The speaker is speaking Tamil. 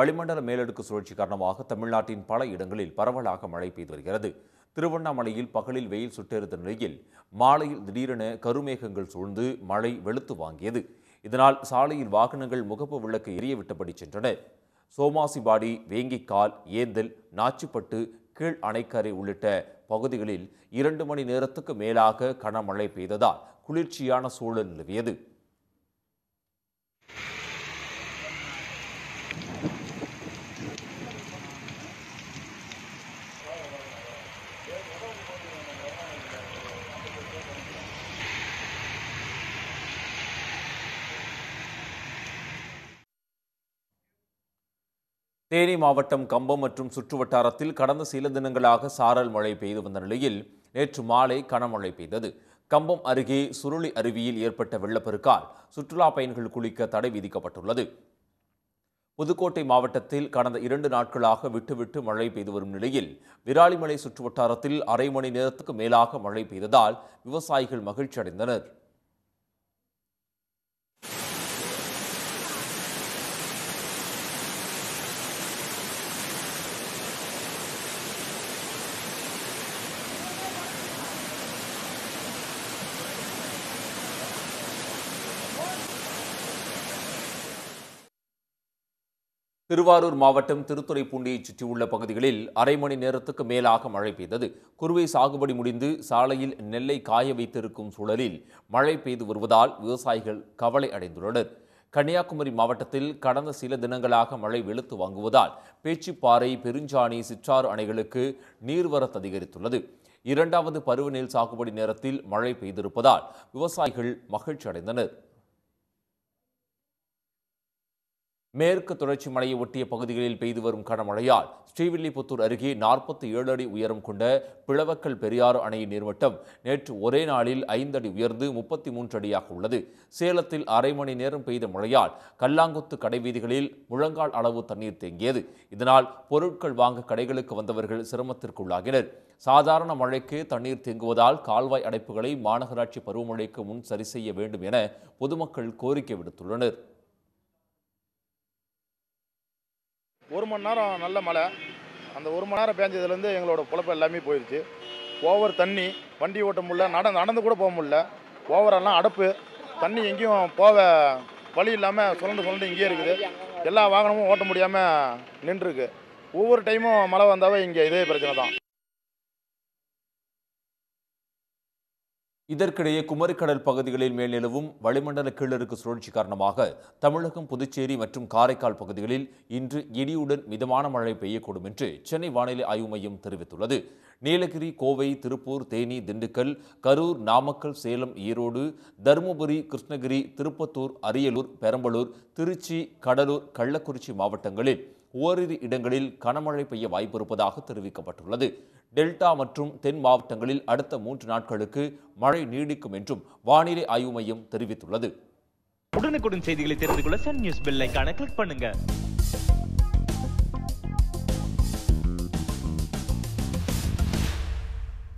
வளிமண்டல மேலடுக்கு சுழற்சி காரணமாக தமிழ்நாட்டின் பல இடங்களில் பரவலாக மழை பெய்து வருகிறது திருவண்ணாமலையில் பகலில் வெயில் சுட்டெரித்த நிலையில் மாலையில் திடீரென கருமேகங்கள் சூழ்ந்து மழை வெளுத்து வாங்கியது இதனால் சாலையில் வாகனங்கள் முகப்பு விளக்கு எரிய சென்றன சோமாசிபாடி வேங்கிக்கால் ஏந்தல் நாச்சிப்பட்டு கீழ் அணைக்கரை உள்ளிட்ட பகுதிகளில் இரண்டு மணி நேரத்துக்கு மேலாக கனமழை பெய்ததால் குளிர்ச்சியான சூழல் நிலவியது தேனி மாவட்டம் கம்பம் மற்றும் சுற்றுவட்டாரத்தில் கடந்த சில தினங்களாக சாரல் மழை பெய்து வந்த நிலையில் நேற்று மாலை கனமழை பெய்தது கம்பம் அருகே சுருளி அருவியில் ஏற்பட்ட வெள்ளப்பெருக்கால் சுற்றுலா பயணிகள் குளிக்க தடை விதிக்கப்பட்டுள்ளது புதுக்கோட்டை மாவட்டத்தில் கடந்த இரண்டு நாட்களாக விட்டுவிட்டு மழை பெய்து வரும் நிலையில் விராலிமலை சுற்றுவட்டாரத்தில் அரை மணி நேரத்துக்கு மேலாக மழை பெய்ததால் விவசாயிகள் மகிழ்ச்சி அடைந்தனர் திருவாரூர் மாவட்டம் திருத்துறைப்பூண்டியை சுற்றியுள்ள பகுதிகளில் அரை மணி நேரத்துக்கு மேலாக மழை பெய்தது குறுவை சாகுபடி முடிந்து சாலையில் நெல்லை காய வைத்திருக்கும் சூழலில் மழை பெய்து வருவதால் விவசாயிகள் கவலை அடைந்துள்ளனர் கன்னியாகுமரி மாவட்டத்தில் கடந்த சில தினங்களாக மழை வெளுத்து வாங்குவதால் பேச்சிப்பாறை பெருஞ்சாணி சிற்றாறு அணைகளுக்கு நீர்வரத்து அதிகரித்துள்ளது இரண்டாவது பருவநெல் சாகுபடி நேரத்தில் மழை பெய்திருப்பதால் விவசாயிகள் மகிழ்ச்சி அடைந்தனர் மேற்கு தொடர்ச்சி மலையை ஒட்டிய பகுதிகளில் பெய்து வரும் கனமழையால் ஸ்ரீவில்லிபுத்தூர் அருகே நாற்பத்தி ஏழு அடி உயரம் கொண்ட பிளவக்கல் பெரியாறு அணையின் நீர்மட்டம் நேற்று ஒரே நாளில் ஐந்து அடி உயர்ந்து முப்பத்தி மூன்று அடியாக உள்ளது சேலத்தில் அரை மணி நேரம் பெய்த மழையால் கல்லாங்குத்து கடைவீதிகளில் முழங்கால் அளவு தண்ணீர் தேங்கியது இதனால் பொருட்கள் வாங்க கடைகளுக்கு வந்தவர்கள் சிரமத்திற்குள்ளாகினர் சாதாரண மழைக்கு தண்ணீர் தேங்குவதால் கால்வாய் அடைப்புகளை மாநகராட்சி பருவமழைக்கு முன் சரி செய்ய வேண்டும் என பொதுமக்கள் கோரிக்கை விடுத்துள்ளனர் ஒரு மணி நேரம் நல்ல மழை அந்த ஒரு மணி நேரம் பேஞ்சதுலேருந்து எங்களோட குழப்பம் எல்லாமே போயிடுச்சு ஓவர் தண்ணி வண்டி ஓட்ட முடில நடந்து நடந்து கூட போக முடில ஓவரெல்லாம் அடப்பு தண்ணி எங்கேயும் போக வழி இல்லாமல் சுழண்டு சுழண்டு இங்கேயே இருக்குது எல்லா வாகனமும் ஓட்ட முடியாமல் நின்றுருக்கு ஒவ்வொரு டைமும் மழை வந்தாவே இங்கே இதே பிரச்சனை தான் இதற்கிடையே குமரிக்கடல் பகுதிகளில் மேல் நிலவும் வளிமண்டல கீழருக்கு சுழற்சி காரணமாக தமிழகம் புதுச்சேரி மற்றும் காரைக்கால் பகுதிகளில் இன்று இடியுடன் மிதமான மழை பெய்யக்கூடும் என்று சென்னை வானிலை ஆய்வு மையம் தெரிவித்துள்ளது நீலகிரி கோவை திருப்பூர் தேனி திண்டுக்கல் கரூர் நாமக்கல் சேலம் ஈரோடு தருமபுரி கிருஷ்ணகிரி திருப்பத்தூர் அரியலூர் பெரம்பலூர் திருச்சி கடலூர் கள்ளக்குறிச்சி மாவட்டங்களில் ஓரிரு இடங்களில் கனமழை பெய்ய வாய்ப்பிருப்பதாக தெரிவிக்கப்பட்டுள்ளது டெல்டா மற்றும் தென் மாவட்டங்களில் அடுத்த மூன்று நாட்களுக்கு மழை நீடிக்கும் என்றும் வானிலை ஆய்வு மையம் தெரிவித்துள்ளது உடனுக்குடன் செய்திகளை தெரிந்து கொள்ள சன் நியூஸ் பெல் கிளிக் பண்ணுங்க